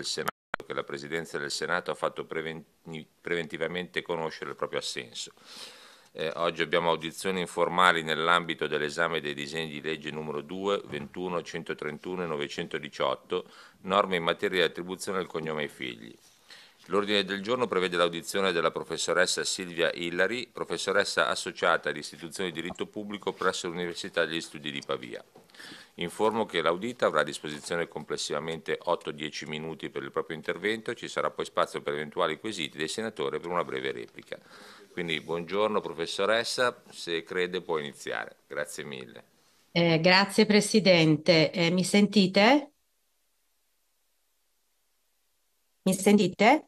del Senato che la Presidenza del Senato ha fatto preventivamente conoscere il proprio assenso. Eh, oggi abbiamo audizioni informali nell'ambito dell'esame dei disegni di legge numero 2, 21, 131 e 918, norme in materia di attribuzione del cognome ai figli. L'ordine del giorno prevede l'audizione della professoressa Silvia Illari, professoressa associata all'istituzione di diritto pubblico presso l'Università degli Studi di Pavia. Informo che l'audita avrà a disposizione complessivamente 8-10 minuti per il proprio intervento, ci sarà poi spazio per eventuali quesiti del senatore per una breve replica. Quindi buongiorno professoressa, se crede può iniziare. Grazie mille. Eh, grazie Presidente, eh, mi sentite? Mi sentite?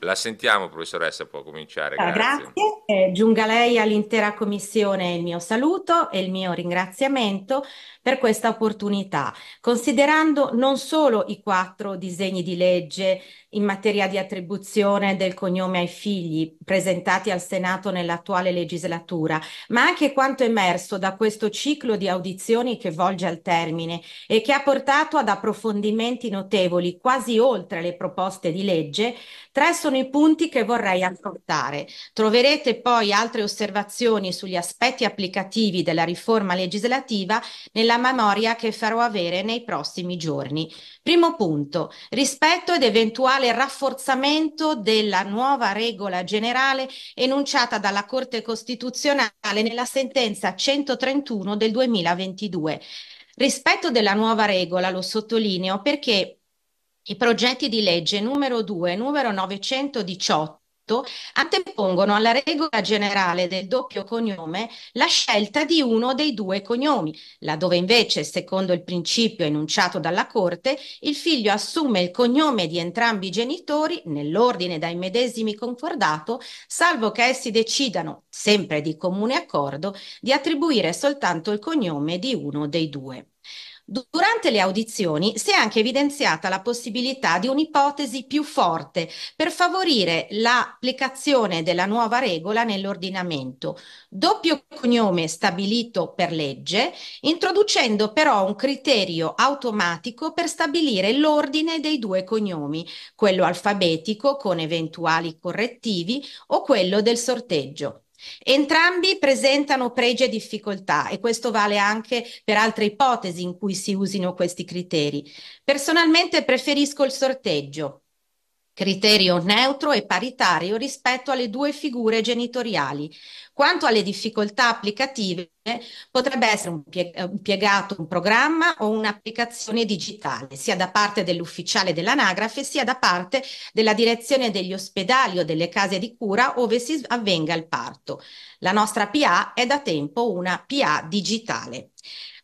la sentiamo, professoressa, può cominciare. Ah, grazie. Grazie. Eh, giunga lei all'intera commissione il mio saluto e il mio ringraziamento per questa opportunità, considerando non solo i quattro disegni di legge in materia di attribuzione del cognome ai figli presentati al Senato nell'attuale legislatura, ma anche quanto emerso da questo ciclo di audizioni che volge al termine e che ha portato ad approfondimenti notevoli quasi oltre le proposte di legge, tre sono sono i punti che vorrei affrontare. Troverete poi altre osservazioni sugli aspetti applicativi della riforma legislativa nella memoria che farò avere nei prossimi giorni. Primo punto, rispetto ed eventuale rafforzamento della nuova regola generale enunciata dalla Corte Costituzionale nella sentenza 131 del 2022. Rispetto della nuova regola, lo sottolineo perché i progetti di legge numero 2 e numero 918 antepongono alla regola generale del doppio cognome la scelta di uno dei due cognomi, laddove invece, secondo il principio enunciato dalla Corte, il figlio assume il cognome di entrambi i genitori nell'ordine dai medesimi concordato, salvo che essi decidano, sempre di comune accordo, di attribuire soltanto il cognome di uno dei due. Durante le audizioni si è anche evidenziata la possibilità di un'ipotesi più forte per favorire l'applicazione della nuova regola nell'ordinamento, doppio cognome stabilito per legge, introducendo però un criterio automatico per stabilire l'ordine dei due cognomi, quello alfabetico con eventuali correttivi o quello del sorteggio. Entrambi presentano pregi e difficoltà e questo vale anche per altre ipotesi in cui si usino questi criteri. Personalmente preferisco il sorteggio, criterio neutro e paritario rispetto alle due figure genitoriali. Quanto alle difficoltà applicative, potrebbe essere un eh, piegato un programma o un'applicazione digitale, sia da parte dell'ufficiale dell'anagrafe, sia da parte della direzione degli ospedali o delle case di cura ove si avvenga il parto. La nostra PA è da tempo una PA digitale.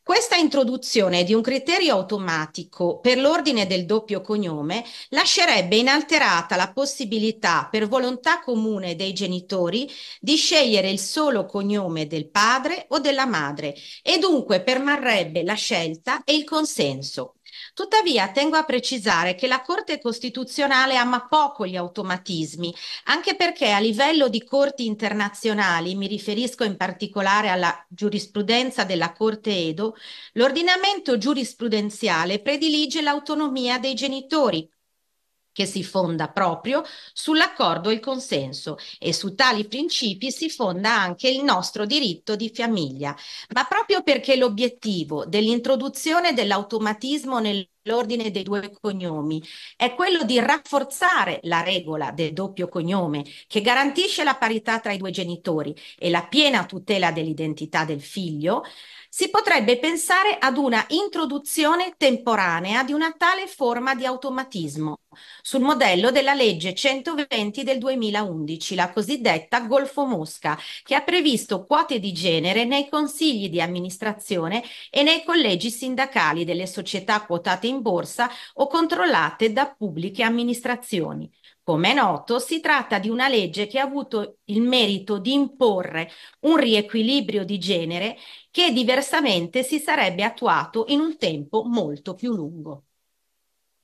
Questa introduzione di un criterio automatico per l'ordine del doppio cognome lascerebbe inalterata la possibilità per volontà comune dei genitori di scegliere il solo cognome del padre o della madre e dunque permarrebbe la scelta e il consenso. Tuttavia tengo a precisare che la Corte Costituzionale ama poco gli automatismi, anche perché a livello di corti internazionali, mi riferisco in particolare alla giurisprudenza della Corte Edo, l'ordinamento giurisprudenziale predilige l'autonomia dei genitori, che si fonda proprio sull'accordo e il consenso e su tali principi si fonda anche il nostro diritto di famiglia. Ma proprio perché l'obiettivo dell'introduzione dell'automatismo nell'ordine dei due cognomi è quello di rafforzare la regola del doppio cognome che garantisce la parità tra i due genitori e la piena tutela dell'identità del figlio, si potrebbe pensare ad una introduzione temporanea di una tale forma di automatismo sul modello della legge 120 del 2011, la cosiddetta Golfo Mosca, che ha previsto quote di genere nei consigli di amministrazione e nei collegi sindacali delle società quotate in borsa o controllate da pubbliche amministrazioni. Come è noto, si tratta di una legge che ha avuto il merito di imporre un riequilibrio di genere che diversamente si sarebbe attuato in un tempo molto più lungo.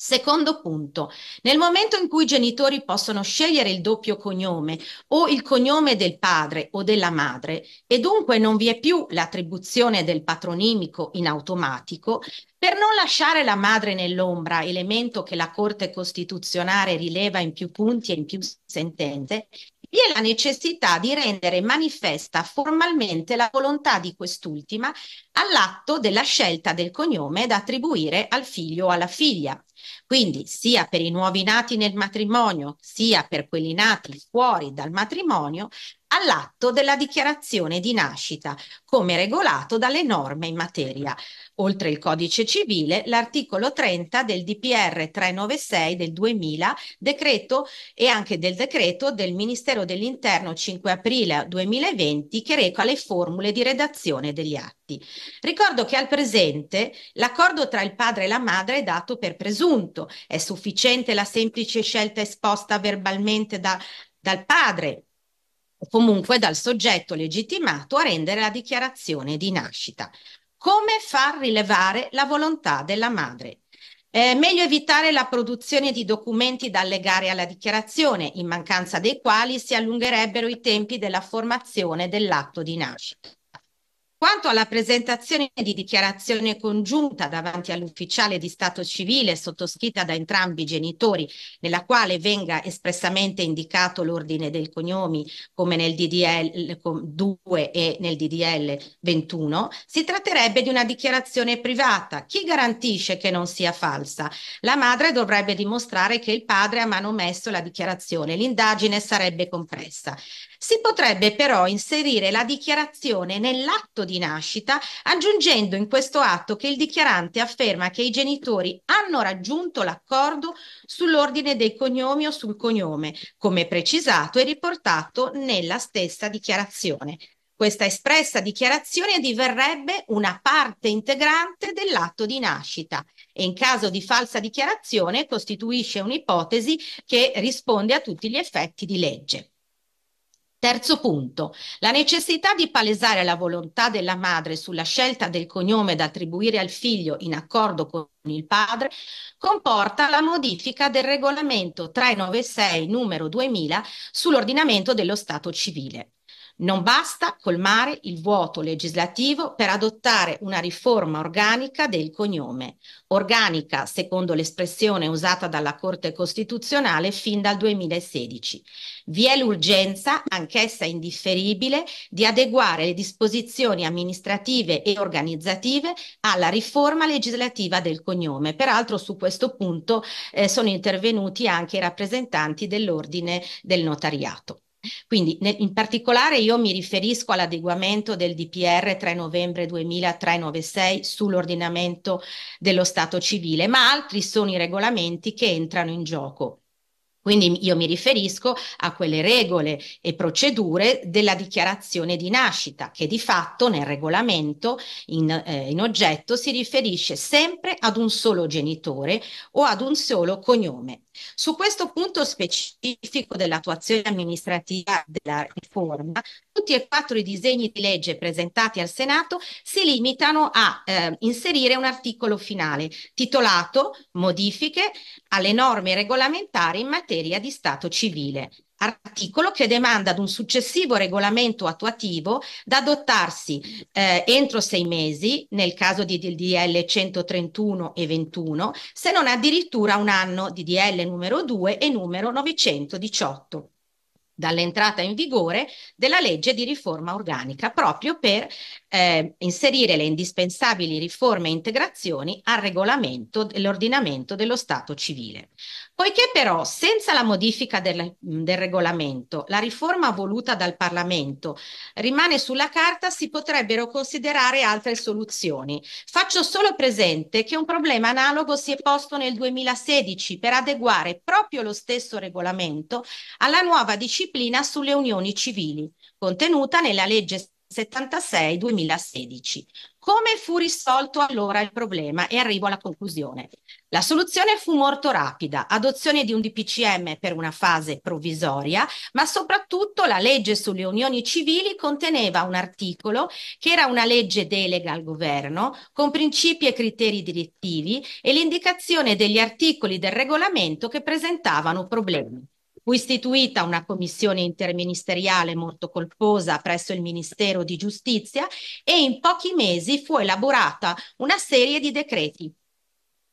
Secondo punto, nel momento in cui i genitori possono scegliere il doppio cognome o il cognome del padre o della madre e dunque non vi è più l'attribuzione del patronimico in automatico, per non lasciare la madre nell'ombra, elemento che la Corte Costituzionale rileva in più punti e in più sentenze, vi è la necessità di rendere manifesta formalmente la volontà di quest'ultima all'atto della scelta del cognome da attribuire al figlio o alla figlia. Quindi sia per i nuovi nati nel matrimonio, sia per quelli nati fuori dal matrimonio, all'atto della dichiarazione di nascita, come regolato dalle norme in materia. Oltre il codice civile, l'articolo 30 del DPR 396 del 2000 decreto e anche del decreto del Ministero dell'Interno 5 aprile 2020 che reca le formule di redazione degli atti. Ricordo che al presente l'accordo tra il padre e la madre è dato per presunto, è sufficiente la semplice scelta esposta verbalmente da, dal padre o comunque dal soggetto legittimato a rendere la dichiarazione di nascita. Come far rilevare la volontà della madre? È eh, meglio evitare la produzione di documenti da allegare alla dichiarazione, in mancanza dei quali si allungherebbero i tempi della formazione dell'atto di nascita. Quanto alla presentazione di dichiarazione congiunta davanti all'ufficiale di Stato civile sottoscritta da entrambi i genitori, nella quale venga espressamente indicato l'ordine dei cognomi come nel DDL 2 e nel DDL 21, si tratterebbe di una dichiarazione privata. Chi garantisce che non sia falsa? La madre dovrebbe dimostrare che il padre ha manomesso la dichiarazione, l'indagine sarebbe compressa. Si potrebbe però inserire la dichiarazione nell'atto di nascita, aggiungendo in questo atto che il dichiarante afferma che i genitori hanno raggiunto l'accordo sull'ordine dei cognomi o sul cognome, come precisato e riportato nella stessa dichiarazione. Questa espressa dichiarazione diverrebbe una parte integrante dell'atto di nascita e in caso di falsa dichiarazione costituisce un'ipotesi che risponde a tutti gli effetti di legge. Terzo punto, la necessità di palesare la volontà della madre sulla scelta del cognome da attribuire al figlio in accordo con il padre comporta la modifica del regolamento 396 numero 2000 sull'ordinamento dello Stato civile. Non basta colmare il vuoto legislativo per adottare una riforma organica del cognome, organica secondo l'espressione usata dalla Corte Costituzionale fin dal 2016. Vi è l'urgenza, anch'essa indifferibile, di adeguare le disposizioni amministrative e organizzative alla riforma legislativa del cognome. Peraltro su questo punto eh, sono intervenuti anche i rappresentanti dell'ordine del notariato. Quindi nel, in particolare io mi riferisco all'adeguamento del DPR 3 novembre 2396 sull'ordinamento dello Stato civile, ma altri sono i regolamenti che entrano in gioco. Quindi io mi riferisco a quelle regole e procedure della dichiarazione di nascita, che di fatto nel regolamento in, eh, in, oggetto si riferisce sempre ad un solo genitore o ad un solo cognome. Su questo punto specifico dell'attuazione amministrativa della riforma, tutti e quattro i disegni di legge presentati al Senato si limitano a eh, inserire un articolo finale titolato Modifiche alle norme regolamentari in materia di Stato civile articolo che demanda ad un successivo regolamento attuativo da adottarsi eh, entro sei mesi, nel caso di DDL 131 e 21, se non addirittura un anno DDL numero 2 e numero 918 dall'entrata in vigore della legge di riforma organica proprio per eh, inserire le indispensabili riforme e integrazioni al regolamento dell'ordinamento dello Stato civile. Poiché però senza la modifica del, del regolamento la riforma voluta dal Parlamento rimane sulla carta, si potrebbero considerare altre soluzioni. Faccio solo presente che un problema analogo si è posto nel 2016 per adeguare proprio lo stesso regolamento alla nuova disciplina sulle unioni civili, contenuta nella legge 76-2016. Come fu risolto allora il problema? E arrivo alla conclusione. La soluzione fu molto rapida, adozione di un DPCM per una fase provvisoria, ma soprattutto la legge sulle unioni civili conteneva un articolo che era una legge delega al governo con principi e criteri direttivi e l'indicazione degli articoli del regolamento che presentavano problemi. Fu istituita una commissione interministeriale molto colposa presso il Ministero di Giustizia e in pochi mesi fu elaborata una serie di decreti.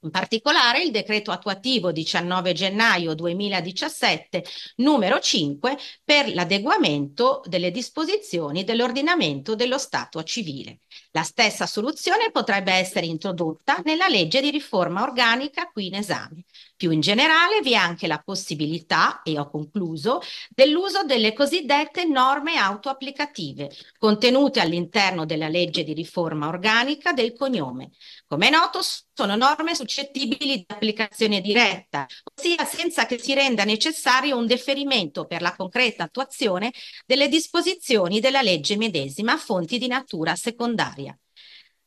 In particolare il decreto attuativo 19 gennaio 2017 numero 5 per l'adeguamento delle disposizioni dell'ordinamento dello Stato civile. La stessa soluzione potrebbe essere introdotta nella legge di riforma organica qui in esame. Più in generale vi è anche la possibilità, e ho concluso, dell'uso delle cosiddette norme autoapplicative contenute all'interno della legge di riforma organica del cognome. Come è noto, sono norme suscettibili di applicazione diretta, ossia senza che si renda necessario un deferimento per la concreta attuazione delle disposizioni della legge medesima a fonti di natura secondaria.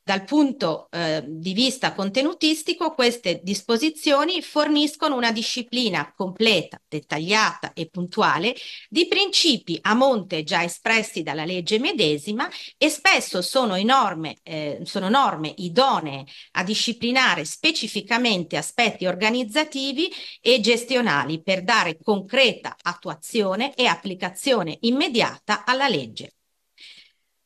Dal punto eh, di vista contenutistico, queste disposizioni forniscono una disciplina completa, dettagliata e puntuale di principi a monte già espressi dalla legge medesima e spesso sono, enorme, eh, sono norme idonee a disciplinare specificamente aspetti organizzativi e gestionali per dare concreta attuazione e applicazione immediata alla legge.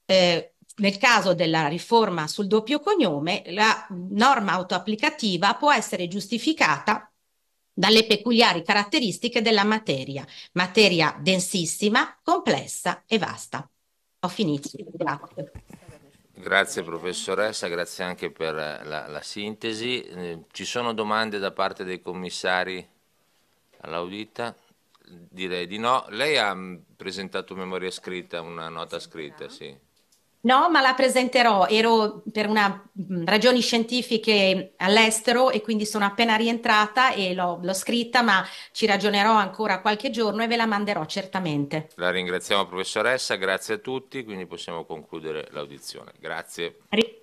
Eh, nel caso della riforma sul doppio cognome, la norma autoapplicativa può essere giustificata dalle peculiari caratteristiche della materia, materia densissima, complessa e vasta. Ho finito. Grazie. Grazie professoressa, grazie anche per la, la sintesi. Eh, ci sono domande da parte dei commissari all'audita? Direi di no. Lei ha mm, presentato memoria scritta, una nota scritta, sì. No, ma la presenterò. Ero per una, mm, ragioni scientifiche all'estero e quindi sono appena rientrata e l'ho, l'ho scritta, ma ci ragionerò ancora qualche giorno e ve la manderò certamente. La ringraziamo professoressa, grazie a tutti, quindi possiamo concludere l'audizione. Grazie. Ri-